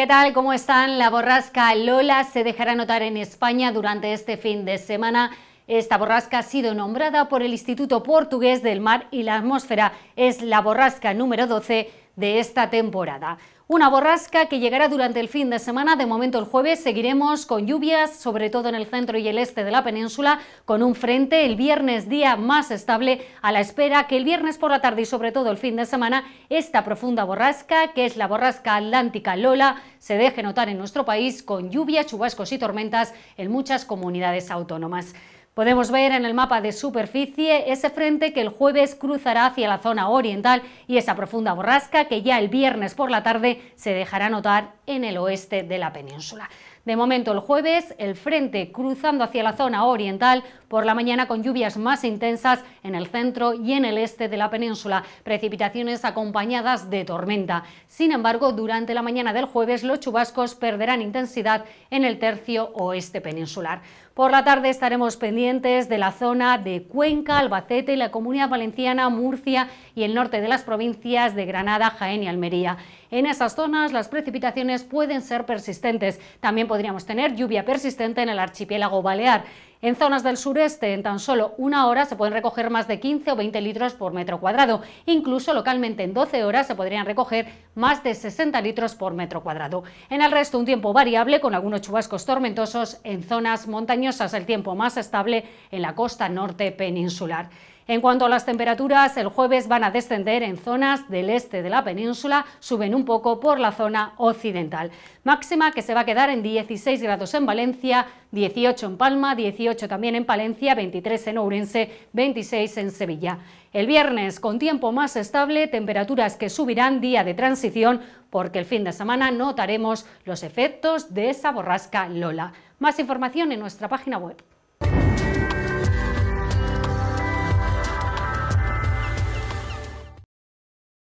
¿Qué tal? ¿Cómo están? La borrasca Lola se dejará notar en España durante este fin de semana. Esta borrasca ha sido nombrada por el Instituto Portugués del Mar y la Atmósfera. Es la borrasca número 12 de esta temporada. Una borrasca que llegará durante el fin de semana. De momento el jueves seguiremos con lluvias, sobre todo en el centro y el este de la península, con un frente el viernes día más estable a la espera que el viernes por la tarde y sobre todo el fin de semana esta profunda borrasca, que es la borrasca atlántica Lola, se deje notar en nuestro país con lluvias, chubascos y tormentas en muchas comunidades autónomas. Podemos ver en el mapa de superficie ese frente que el jueves cruzará hacia la zona oriental y esa profunda borrasca que ya el viernes por la tarde se dejará notar en el oeste de la península. De momento, el jueves, el frente cruzando hacia la zona oriental por la mañana con lluvias más intensas en el centro y en el este de la península, precipitaciones acompañadas de tormenta. Sin embargo, durante la mañana del jueves, los chubascos perderán intensidad en el tercio oeste peninsular. Por la tarde estaremos pendientes de la zona de Cuenca, Albacete, y la Comunidad Valenciana, Murcia y el norte de las provincias de Granada, Jaén y Almería. En esas zonas las precipitaciones pueden ser persistentes. También podríamos tener lluvia persistente en el archipiélago balear. En zonas del sureste, en tan solo una hora se pueden recoger más de 15 o 20 litros por metro cuadrado. Incluso localmente en 12 horas se podrían recoger más de 60 litros por metro cuadrado. En el resto, un tiempo variable con algunos chubascos tormentosos en zonas montañosas, el tiempo más estable en la costa norte peninsular. En cuanto a las temperaturas, el jueves van a descender en zonas del este de la península, suben un poco por la zona occidental. Máxima que se va a quedar en 16 grados en Valencia, 18 en Palma, 18 también en Palencia, 23 en Ourense, 26 en Sevilla. El viernes, con tiempo más estable, temperaturas que subirán día de transición, porque el fin de semana notaremos los efectos de esa borrasca Lola. Más información en nuestra página web.